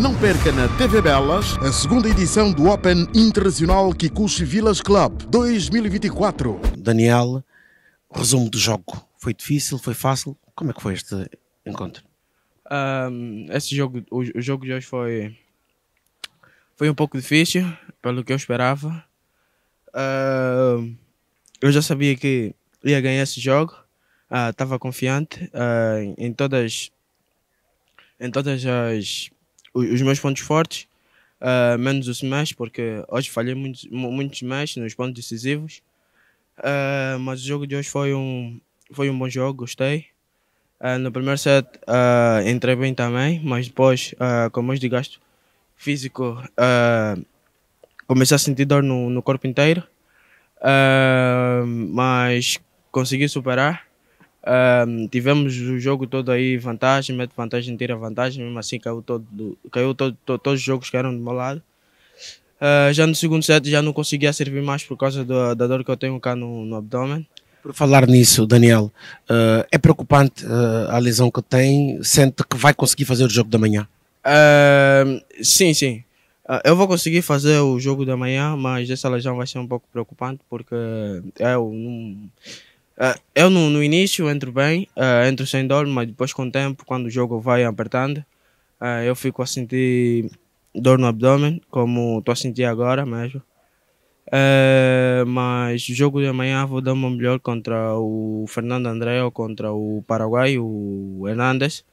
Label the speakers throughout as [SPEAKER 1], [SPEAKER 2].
[SPEAKER 1] Não perca na TV Belas a segunda edição do Open Internacional Kikuchi Villas Club 2024. Daniel, resumo do jogo.
[SPEAKER 2] Foi difícil? Foi fácil? Como é que foi este encontro?
[SPEAKER 3] Um, esse jogo, o, o, jogo de hoje foi, foi um pouco difícil, pelo que eu esperava. Uh, eu já sabia que ia ganhar esse jogo. Estava ah, uh, confiante uh, em todas em todas as os meus pontos fortes, uh, menos o smash, porque hoje falhei muitos muitos smash nos pontos decisivos. Uh, mas o jogo de hoje foi um, foi um bom jogo, gostei. Uh, no primeiro set entrei bem também, mas depois, com mais desgaste físico, comecei a sentir dor no, no corpo inteiro. mas consegui superar tivemos o jogo todo aí, vantagem, mete vantagem, tira vantagem, mesmo assim caiu, todo, caiu todo, todo, todos os jogos que eram do meu lado. Uh, já no segundo set já não conseguia servir mais por causa do, da dor que eu tenho cá no, no abdômen.
[SPEAKER 2] Por falar nisso, Daniel, uh, é preocupante uh, a lesão que tem? Sente que vai conseguir fazer o jogo da manhã?
[SPEAKER 3] sim, sim. eu vou conseguir fazer o jogo da manhã, mas essa lesão vai ser um pouco preocupante porque é um Uh, eu no, no, início entro bem, uh, entro sem dor, mas depois com o tempo, quando o jogo vai apertando, uh, eu fico a sentir dor no abdômen, como estou a sentir agora mesmo. mas o jogo de amanhã vou dar uma melhor contra o Fernando André ou contra o Paraguai, o Hernandes.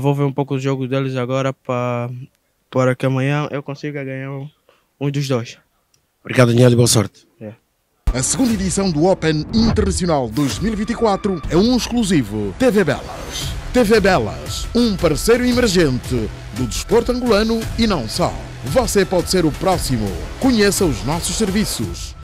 [SPEAKER 3] vou ver um pouco os jogos deles agora para que amanhã eu consiga ganhar um, um dos dois.
[SPEAKER 1] Obrigado, Daniel, e boa sorte. Yeah. É. A segunda edição do Open Internacional 2024 é um exclusivo TV Belas. TV Belas, um parceiro emergente do desporto angolano e não só. Você pode ser o próximo. Conheça os nossos serviços.